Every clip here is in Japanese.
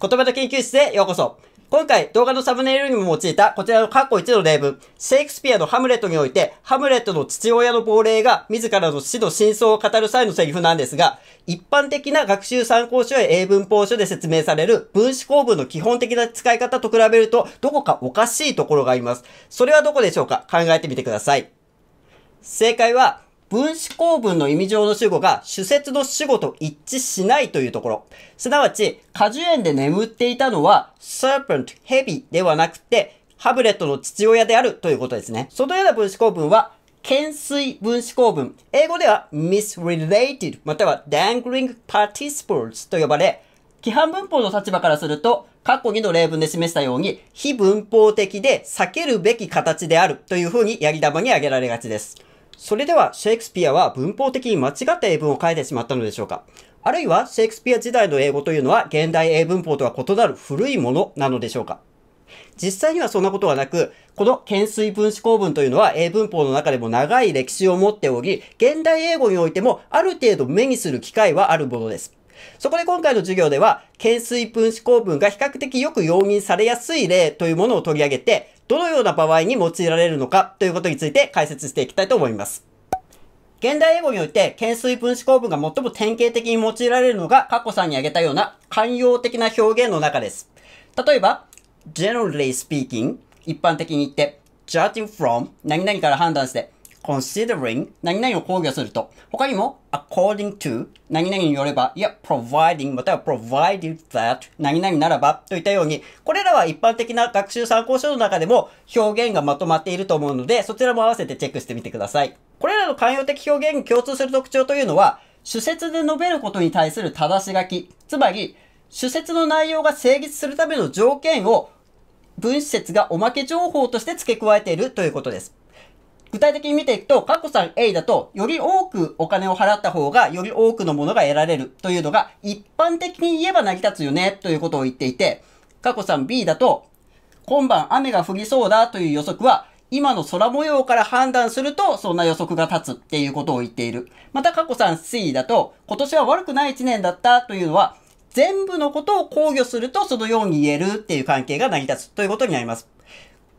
言葉の研究室へようこそ。今回動画のサムネイルにも用いたこちらの過去1の例文、シェイクスピアのハムレットにおいて、ハムレットの父親の亡霊が自らの死の真相を語る際のセリフなんですが、一般的な学習参考書や英文法書で説明される分子構文の基本的な使い方と比べると、どこかおかしいところがあります。それはどこでしょうか考えてみてください。正解は、分子構文の意味上の主語が主節の主語と一致しないというところ。すなわち、果樹園で眠っていたのは、serpent, 蛇ではなくて、ハブレットの父親であるということですね。そのような分子構文は、懸垂分子構文。英語では misrelated または dangling participles と呼ばれ、規範文法の立場からすると、過去2の例文で示したように、非文法的で避けるべき形であるというふうにやり玉に挙げられがちです。それではシェイクスピアは文法的に間違った英文を書いてしまったのでしょうかあるいはシェイクスピア時代の英語というのは現代英文法とは異なる古いものなのでしょうか実際にはそんなことはなく、この懸垂分子構文というのは英文法の中でも長い歴史を持っており、現代英語においてもある程度目にする機会はあるものです。そこで今回の授業では、懸垂分子構文が比較的よく容認されやすい例というものを取り上げて、どのような場合に用いられるのかということについて解説していきたいと思います。現代英語において、懸垂分子構文が最も典型的に用いられるのが、過去さんに挙げたような寛容的な表現の中です。例えば、generally speaking 一般的に言って、judging from 何々から判断して、considering 何々を考慮すると、他にも according to 何々によれば、いや providing または provided that 何々ならばといったように、これらは一般的な学習参考書の中でも表現がまとまっていると思うので、そちらも合わせてチェックしてみてください。これらの慣用的表現に共通する特徴というのは、主説で述べることに対する正し書き、つまり、主説の内容が成立するための条件を分子説がおまけ情報として付け加えているということです。具体的に見ていくと、過去3 A だと、より多くお金を払った方が、より多くのものが得られるというのが、一般的に言えば成り立つよね、ということを言っていて、過去3 B だと、今晩雨が降りそうだという予測は、今の空模様から判断すると、そんな予測が立つっていうことを言っている。また過去3 C だと、今年は悪くない1年だったというのは、全部のことを考慮するとそのように言えるっていう関係が成り立つということになります。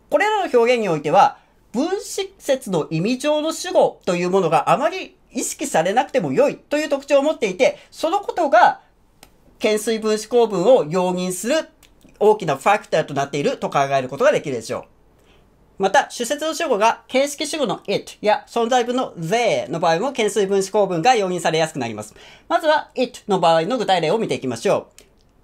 これらの表現においては、分子説の意味上の主語というものがあまり意識されなくても良いという特徴を持っていて、そのことが、懸垂分子構文を容認する大きなファクターとなっていると考えることができるでしょう。また、主説の主語が形式主語の it や存在文の they の場合も懸垂分子構文が容認されやすくなります。まずは it の場合の具体例を見ていきましょう。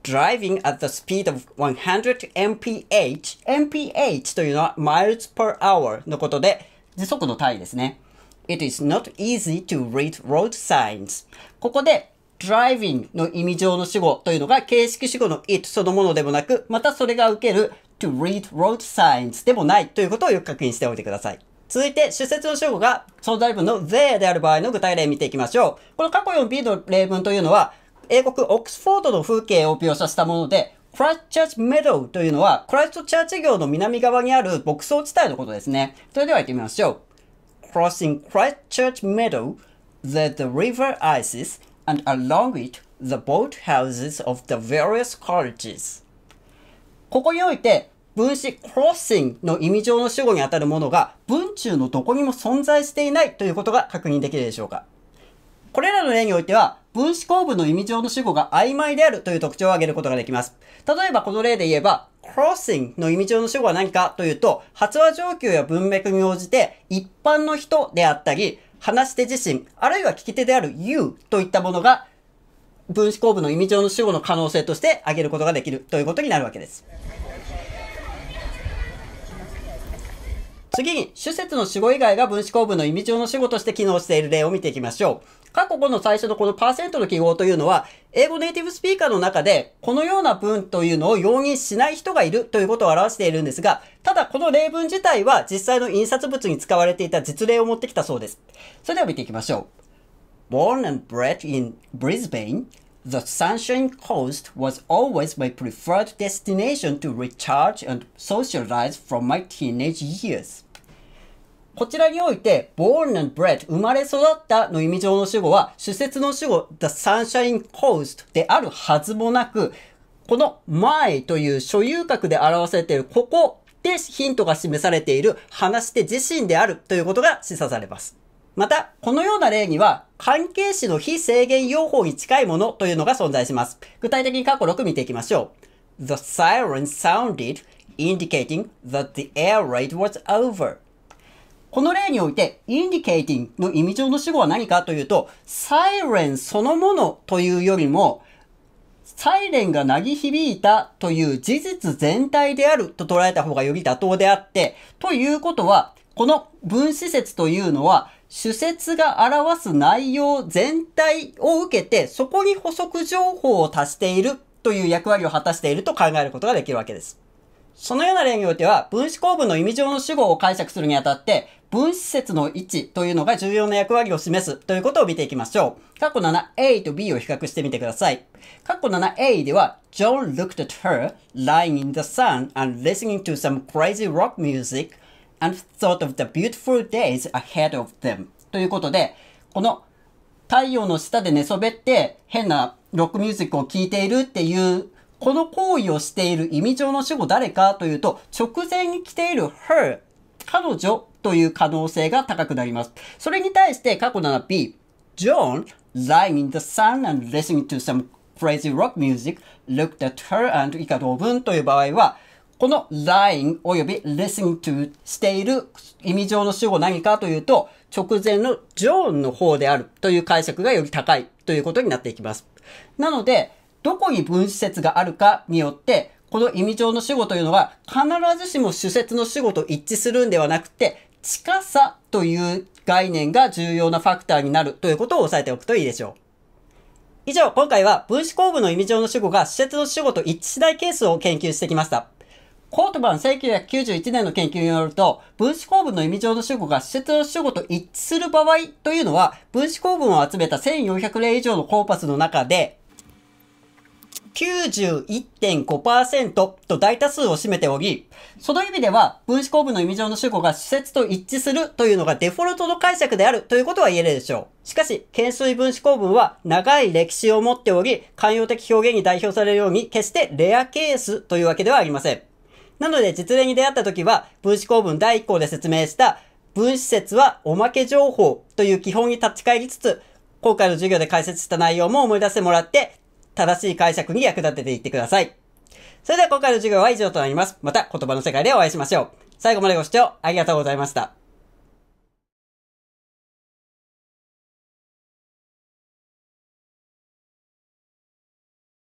driving at the speed of 100 mph mph というのは miles per hour のことで時速の単位ですね It is not easy to read road signs ここで driving の意味上の主語というのが形式主語の it そのものでもなくまたそれが受ける to read road signs でもないということをよく確認しておいてください続いて、主節の主語が存在文の there である場合の具体例見ていきましょう。この過去 4b の例文というのは、英国オックスフォードの風景を描写したもので、クライストチャーチメドウというのは、クライストチャーチ業の南側にある牧草地帯のことですね。それでは行ってみましょう。Crossing Christchurch Meadow, t h e r e the River Isis, and along it, the boat houses of the various colleges. ここにおいて、分子 crossing の意味上の主語にあたるものが文中のどこにも存在していないということが確認できるでしょうか。これらの例においては、分子構文の意味上の主語が曖昧であるという特徴を挙げることができます。例えばこの例で言えば、crossing の意味上の主語は何かというと、発話状況や文脈に応じて、一般の人であったり、話し手自身、あるいは聞き手である you といったものが、分子構文の意味上の主語の可能性として挙げることができるということになるわけです。次に、主節の主語以外が分子構文の意味上の主語として機能している例を見ていきましょう。過去5の最初のこのパーセントの記号というのは、英語ネイティブスピーカーの中で、このような文というのを容認しない人がいるということを表しているんですが、ただこの例文自体は実際の印刷物に使われていた実例を持ってきたそうです。それでは見ていきましょう。Born and bred in Brisbane, The Sunshine Coast was always my preferred destination to recharge and socialize from my teenage years. こちらにおいて、born and bred、生まれ育ったの意味上の主語は、主節の主語、the sunshine coast であるはずもなく、この my という所有格で表されているここでヒントが示されている話して自身であるということが示唆されます。また、このような例には、関係詞の非制限用法に近いものというのが存在します。具体的に過去6見ていきましょう。The siren sounded indicating that the air raid was over. この例において、indicating の意味上の主語は何かというと、サイレンそのものというよりも、サイレンが鳴り響いたという事実全体であると捉えた方がより妥当であって、ということは、この分子説というのは、主説が表す内容全体を受けて、そこに補足情報を足しているという役割を果たしていると考えることができるわけです。そのような例においては、分子構文の意味上の主語を解釈するにあたって、分子節の位置というのが重要な役割を示すということを見ていきましょう。カッコ 7a と b を比較してみてください。カッコ 7a では、John looked at her lying in the sun and listening to some crazy rock music and thought of the beautiful days ahead of them ということで、この太陽の下で寝そべって変なロックミュージックを聴いているっていうこの行為をしている意味上の主語誰かというと、直前に来ている her、彼女という可能性が高くなります。それに対して過去 7b、John lying in the sun and listening to some crazy rock music looked at her and 以下同文という場合は、この lying 及び listening to している意味上の主語何かというと、直前の John の方であるという解釈がより高いということになっていきます。なので、どこに分子説があるかによって、この意味上の主語というのは必ずしも主説の主語と一致するんではなくて、近さという概念が重要なファクターになるということを押さえておくといいでしょう。以上、今回は分子構文の意味上の主語が主説の主語と一致しないケースを研究してきました。コートバン1991年の研究によると、分子構文の意味上の主語が施設の主語と一致する場合というのは、分子構文を集めた1400例以上のコーパスの中で、91.5%と大多数を占めており、その意味では分子構文の意味上の主語が施設と一致するというのがデフォルトの解釈であるということは言えるでしょう。しかし、懸垂分子構文は長い歴史を持っており、慣用的表現に代表されるように決してレアケースというわけではありません。なので実例に出会った時は、分子構文第1項で説明した分子説はおまけ情報という基本に立ち返りつつ、今回の授業で解説した内容も思い出してもらって、正しい解釈に役立てていってください。それでは今回の授業は以上となります。また言葉の世界でお会いしましょう。最後までご視聴ありがとうございました。